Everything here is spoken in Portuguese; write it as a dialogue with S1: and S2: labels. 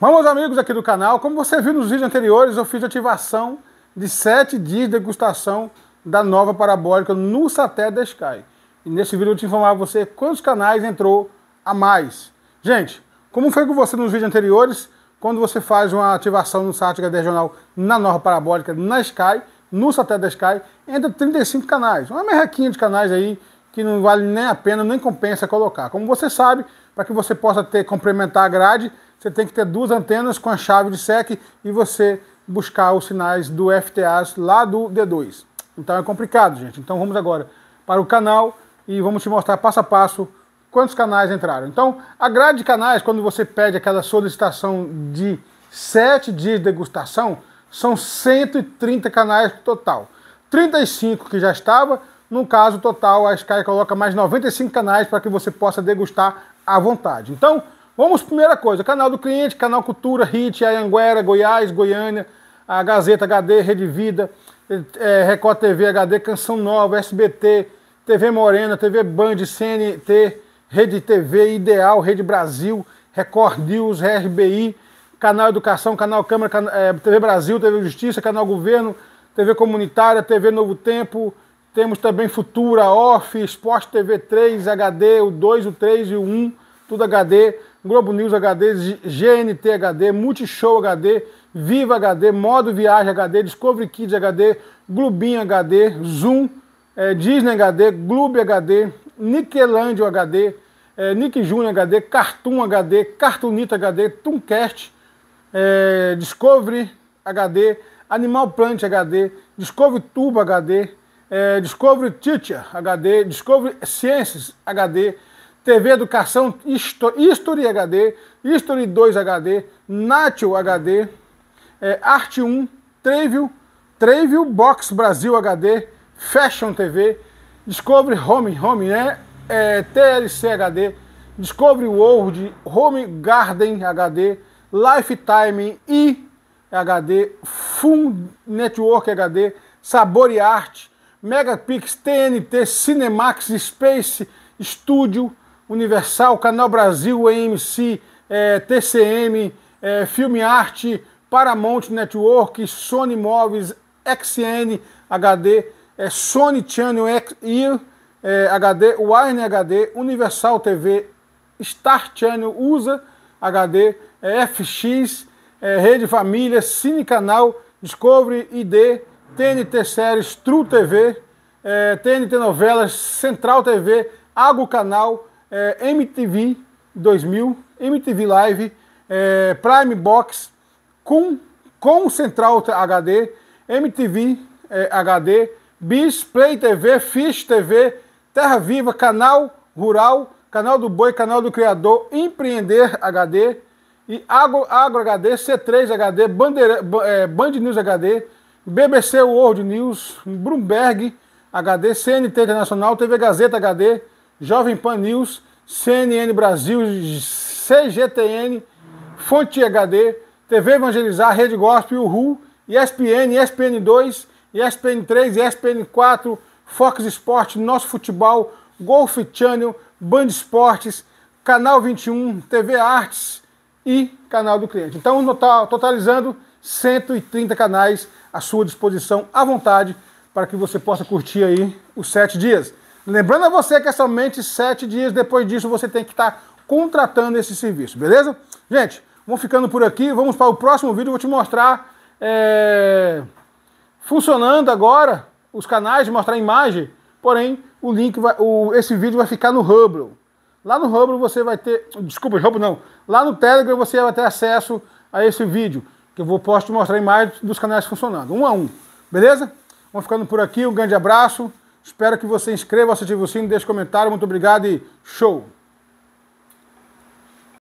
S1: Bom, meus amigos aqui do canal, como você viu nos vídeos anteriores, eu fiz ativação de 7 dias de degustação da nova parabólica no satélite da Sky. E nesse vídeo eu te informar você quantos canais entrou a mais. Gente, como foi com você nos vídeos anteriores, quando você faz uma ativação no site HD Regional na nova parabólica, na Sky, no satélite da Sky, entra 35 canais. Uma merrequinha de canais aí que não vale nem a pena, nem compensa colocar. Como você sabe, para que você possa ter complementar a grade, você tem que ter duas antenas com a chave de SEC e você buscar os sinais do FTA lá do D2. Então é complicado, gente. Então vamos agora para o canal e vamos te mostrar passo a passo quantos canais entraram. Então, a grade de canais, quando você pede aquela solicitação de 7 dias de degustação, são 130 canais total. 35 que já estava, no caso total a Sky coloca mais 95 canais para que você possa degustar à vontade. Então, Vamos, primeira coisa, canal do cliente, canal Cultura, HIT, Ayanguera, Goiás, Goiânia, a Gazeta HD, Rede Vida, é, Record TV HD, Canção Nova, SBT, TV Morena, TV Band, CNT, Rede TV, Ideal, Rede Brasil, Record News, RBI, Canal Educação, Canal Câmara, can, é, eh, TV Brasil, TV Justiça, Canal Governo, TV Comunitária, TV Novo Tempo, temos também Futura, Off, Esporte TV 3, HD, o 2, o 3 e o 1, tudo HD. Globo News HD, GNT HD, Multishow HD, Viva HD, Modo Viagem HD, Discovery Kids HD, Globin HD, Zoom, é, Disney HD, Globo HD, Nickelandio HD, é, Nick Junior HD, Cartoon HD, Cartoonita HD, Tooncast, é, Discovery HD, Animal Plant HD, Discovery Tubo HD, é, Discovery Teacher HD, Discovery Sciences HD, TV Educação History HD, History 2 HD, Natio HD, é, Arte 1, Trevio, Trevio Box Brasil HD, Fashion TV, Discovery Home, Home né? é, TLC HD, Discovery World, Home Garden HD, Lifetime e HD, Fun Network HD, Sabor e Arte, Megapix, TNT, Cinemax, Space, Studio, Universal, Canal Brasil, AMC, é, eh, TCM, é, eh, Filme Arte, Paramount Network, Sony Móveis, XN HD, é, eh, Sony Channel XIR é, HD, Wine HD, Universal TV, Star Channel USA HD, é, FX, Rede Família, Cine Canal, Discovery ID, TNT Séries, True TV, TNT Novelas, Central TV, Água Canal, é, MTV 2000, MTV Live, é, Prime Box com, com Central HD, MTV é, HD, Bis, Play TV, Fish TV, Terra Viva, Canal Rural, Canal do Boi, Canal do Criador, Empreender HD e Agro, Agro HD, C3 HD, Bandeira, é, Band News HD, BBC World News, Bloomberg HD, CNT Internacional, TV Gazeta HD, Jovem Pan News, CNN Brasil, CGTN, Fonte HD, TV Evangelizar, Rede Gospel, Uhu, ESPN, ESPN2, ESPN3, ESPN4, Fox Esporte, Nosso Futebol, Golf Channel, Band Esportes, Canal 21, TV Artes e Canal do Cliente. Então, totalizando 130 canais à sua disposição à vontade para que você possa curtir aí os sete dias. Lembrando a você que é somente sete dias depois disso você tem que estar tá contratando esse serviço, beleza? Gente, vamos ficando por aqui. Vamos para o próximo vídeo. Vou te mostrar é, funcionando agora os canais, mostrar a imagem. Porém, o link, vai, o, esse vídeo vai ficar no Hubble. Lá no Hubble você vai ter, desculpa, Hubble não. Lá no Telegram você vai ter acesso a esse vídeo que eu vou posso te mostrar a imagem dos canais funcionando, um a um. Beleza? Vamos ficando por aqui. Um grande abraço. Espero que você inscreva, ative o sino, deixe comentário. Muito obrigado e show!